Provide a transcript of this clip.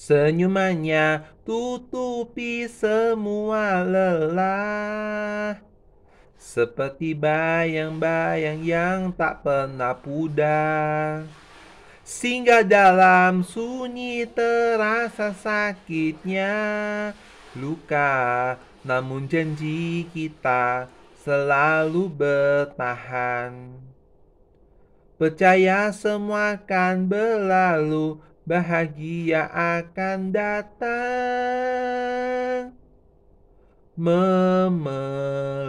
Senyumannya tutupi semua lelah Seperti bayang-bayang yang tak pernah pudar Sehingga dalam sunyi terasa sakitnya Luka namun janji kita selalu bertahan Percaya semua akan berlalu bahagia akan datang. memang.